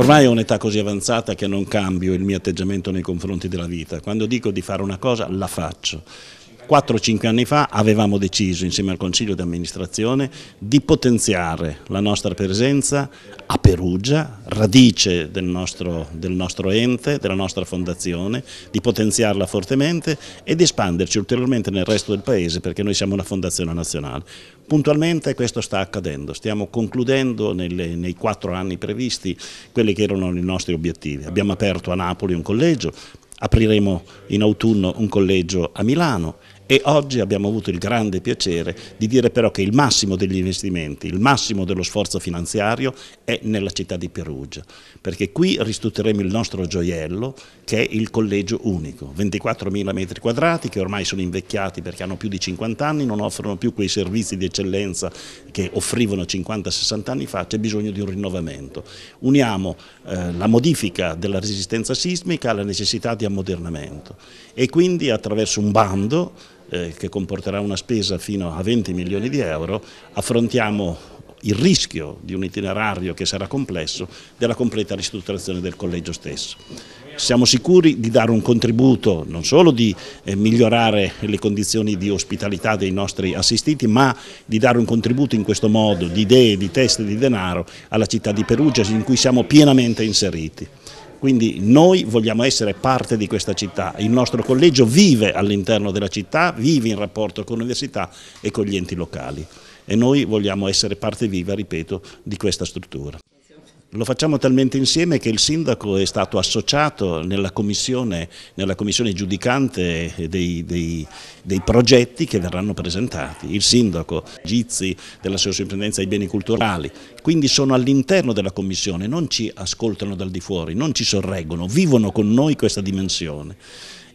Ormai ho un'età così avanzata che non cambio il mio atteggiamento nei confronti della vita. Quando dico di fare una cosa, la faccio. 4-5 anni fa avevamo deciso insieme al Consiglio di amministrazione di potenziare la nostra presenza a Perugia, radice del nostro, del nostro ente, della nostra fondazione, di potenziarla fortemente e di espanderci ulteriormente nel resto del paese perché noi siamo una fondazione nazionale. Puntualmente questo sta accadendo, stiamo concludendo nelle, nei quattro anni previsti quelli che erano i nostri obiettivi. Abbiamo aperto a Napoli un collegio, apriremo in autunno un collegio a Milano e oggi abbiamo avuto il grande piacere di dire però che il massimo degli investimenti, il massimo dello sforzo finanziario è nella città di Perugia, perché qui ristrutteremo il nostro gioiello che è il collegio unico, 24.000 metri quadrati che ormai sono invecchiati perché hanno più di 50 anni, non offrono più quei servizi di eccellenza che offrivano 50-60 anni fa, c'è bisogno di un rinnovamento. Uniamo eh, la modifica della resistenza sismica alla necessità di ammodernamento e quindi attraverso un bando eh, che comporterà una spesa fino a 20 milioni di euro, affrontiamo il rischio di un itinerario che sarà complesso della completa ristrutturazione del collegio stesso. Siamo sicuri di dare un contributo non solo di eh, migliorare le condizioni di ospitalità dei nostri assistiti, ma di dare un contributo in questo modo di idee, di teste, di denaro alla città di Perugia in cui siamo pienamente inseriti. Quindi noi vogliamo essere parte di questa città, il nostro collegio vive all'interno della città, vive in rapporto con l'università e con gli enti locali e noi vogliamo essere parte viva, ripeto, di questa struttura. Lo facciamo talmente insieme che il sindaco è stato associato nella commissione, nella commissione giudicante dei, dei, dei, progetti che verranno presentati. Il sindaco, Gizzi della sovrintendenza ai beni culturali, quindi sono all'interno della commissione, non ci ascoltano dal di fuori, non ci sorreggono, vivono con noi questa dimensione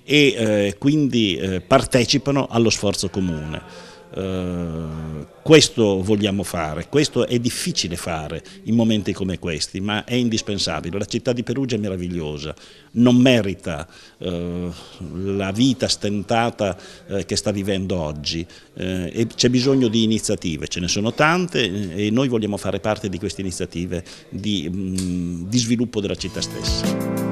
e eh, quindi eh, partecipano allo sforzo comune. Eh, questo vogliamo fare, questo è difficile fare in momenti come questi, ma è indispensabile. La città di Perugia è meravigliosa, non merita uh, la vita stentata uh, che sta vivendo oggi e c'è bisogno di iniziative, ce ne sono tante e noi vogliamo fare parte di queste iniziative di, um, di sviluppo della città stessa.